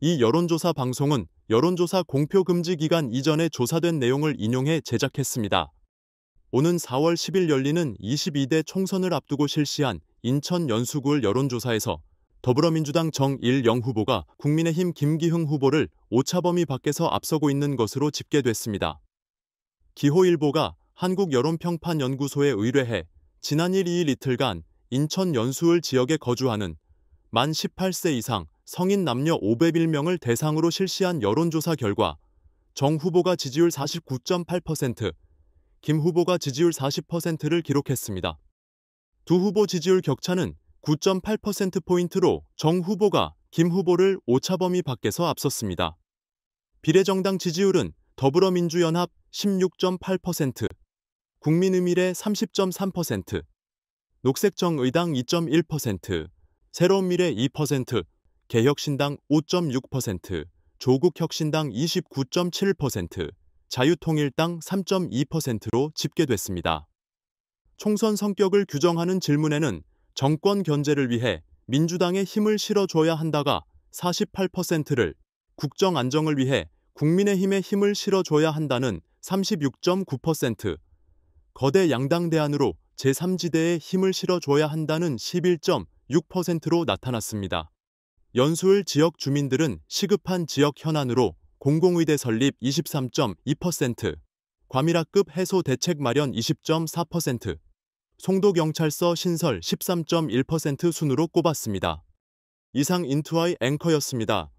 이 여론조사 방송은 여론조사 공표 금지 기간 이전에 조사된 내용을 인용해 제작했습니다. 오는 4월 10일 열리는 22대 총선을 앞두고 실시한 인천 연수구을 여론조사에서 더불어민주당 정일영 후보가 국민의힘 김기흥 후보를 오차범위 밖에서 앞서고 있는 것으로 집계됐습니다. 기호일보가 한국여론평판연구소에 의뢰해 지난 1, 2일 이틀간 인천 연수을 지역에 거주하는 만 18세 이상 성인 남녀 501명을 대상으로 실시한 여론조사 결과 정 후보가 지지율 49.8%, 김 후보가 지지율 40%를 기록했습니다. 두 후보 지지율 격차는 9.8%포인트로 정 후보가 김 후보를 오차범위 밖에서 앞섰습니다. 비례정당 지지율은 더불어민주연합 16.8%, 국민의미래 30.3%, 녹색정의당 2.1%, 새로운미래 2%, 개혁신당 5.6%, 조국혁신당 29.7%, 자유통일당 3.2%로 집계됐습니다. 총선 성격을 규정하는 질문에는 정권 견제를 위해 민주당에 힘을 실어줘야 한다가 48%를, 국정 안정을 위해 국민의힘에 힘을 실어줘야 한다는 36.9%, 거대 양당 대안으로 제3지대에 힘을 실어줘야 한다는 11.6%로 나타났습니다. 연수을 지역 주민들은 시급한 지역 현안으로 공공의대 설립 23.2%, 과밀학급 해소 대책 마련 20.4%, 송도경찰서 신설 13.1% 순으로 꼽았습니다. 이상 인투아이 앵커였습니다.